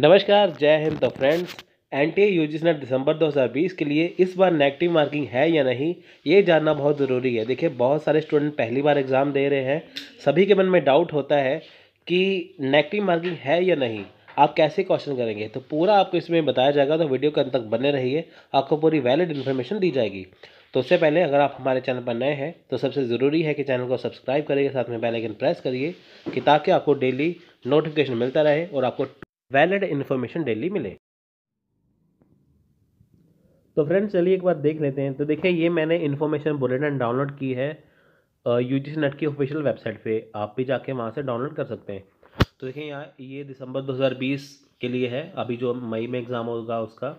नमस्कार जय हिंद तो फ्रेंड्स एन टी ने दिसंबर 2020 के लिए इस बार नेगेटिव मार्किंग है या नहीं ये जानना बहुत ज़रूरी है देखिए बहुत सारे स्टूडेंट पहली बार एग्ज़ाम दे रहे हैं सभी के मन में डाउट होता है कि नेगेटिव मार्किंग है या नहीं आप कैसे क्वेश्चन करेंगे तो पूरा आपको इसमें बताया जाएगा तो वीडियो के अंत तक बने रहिए आपको पूरी वैलिड इन्फॉर्मेशन दी जाएगी तो उससे पहले अगर आप हमारे चैनल पर नए हैं तो सबसे ज़रूरी है कि चैनल को सब्सक्राइब करिए साथ में बेल आइकन प्रेस करिए कि ताकि आपको डेली नोटिफिकेशन मिलता रहे और आपको वैलिड इन्फॉर्मेशन डेली मिले तो फ्रेंड्स चलिए एक बार देख लेते हैं तो देखिए ये मैंने इन्फॉर्मेशन बुलेटिन डाउनलोड की है यू जी नेट की ऑफिशियल वेबसाइट पे आप भी जाके वहाँ से डाउनलोड कर सकते हैं तो देखिए यहाँ ये दिसंबर 2020 के लिए है अभी जो मई में एग्ज़ाम होगा उसका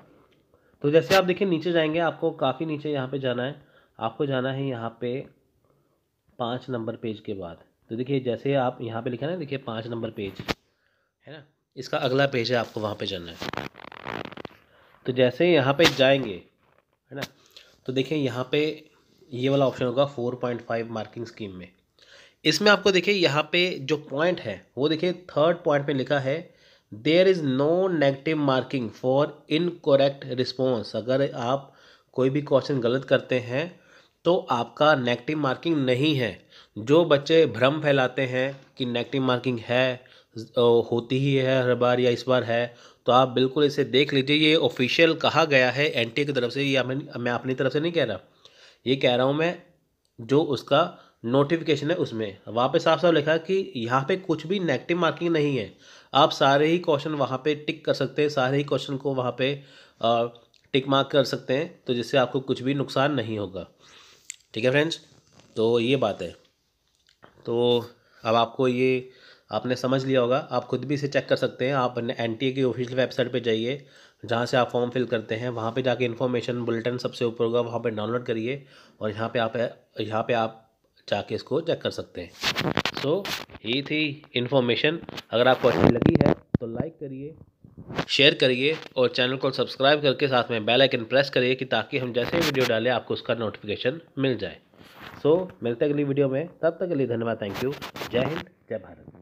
तो जैसे आप देखिए नीचे जाएंगे आपको काफ़ी नीचे यहाँ पे जाना है आपको जाना है यहाँ पे पाँच नंबर पेज के बाद तो देखिए जैसे आप यहाँ पे लिखा ना देखिए पाँच नंबर पेज है ना इसका अगला पेज है आपको वहाँ पे जाना है तो जैसे यहाँ पे जाएंगे है ना तो देखिए यहाँ पे ये वाला ऑप्शन होगा four point five marking scheme में इसमें आपको देखिए यहाँ पे जो पॉइंट है वो देखिए थर्ड पॉइंट में लिखा है there is no negative marking for incorrect response अगर आप कोई भी क्वेश्चन गलत करते हैं तो आपका नेगेटिव मार्किंग नहीं है जो बच्चे भ्रम फैलाते हैं कि नेगेटिव मार्किंग है होती ही है हर बार या इस बार है तो आप बिल्कुल इसे देख लीजिए ये ऑफिशियल कहा गया है एन की तरफ से या मैं मैं अपनी तरफ से नहीं कह रहा ये कह रहा हूँ मैं जो उसका नोटिफिकेशन है उसमें वहाँ पे साफ साफ लिखा कि यहाँ पे कुछ भी नेगेटिव मार्किंग नहीं है आप सारे ही क्वेश्चन वहाँ पे टिक कर सकते हैं सारे ही क्वेश्चन को वहाँ पे टिक मार्क कर सकते हैं तो जिससे आपको कुछ भी नुकसान नहीं होगा ठीक है फ्रेंड्स तो ये बात है तो अब आपको ये आपने समझ लिया होगा आप खुद भी इसे चेक कर सकते हैं आप एन टी ए की ऑफिशियल वेबसाइट पे जाइए जहाँ से आप फॉर्म फिल करते हैं वहाँ पे जाके इन्फॉर्मेशन बुलेटिन सबसे ऊपर होगा वहाँ पे डाउनलोड करिए और यहाँ पे आप यहाँ पे आप जाके इसको चेक कर सकते हैं सो so, ये थी इन्फॉर्मेशन अगर आपको अच्छी लगी है तो लाइक करिए शेयर करिए और चैनल को सब्सक्राइब करके साथ में बेल आइकन प्रेस करिए कि ताकि हम जैसे वीडियो डालें आपको उसका नोटिफिकेशन मिल जाए सो so, मिलते अगली वीडियो में तब तक के लिए धन्यवाद थैंक यू जय हिंद जय भारत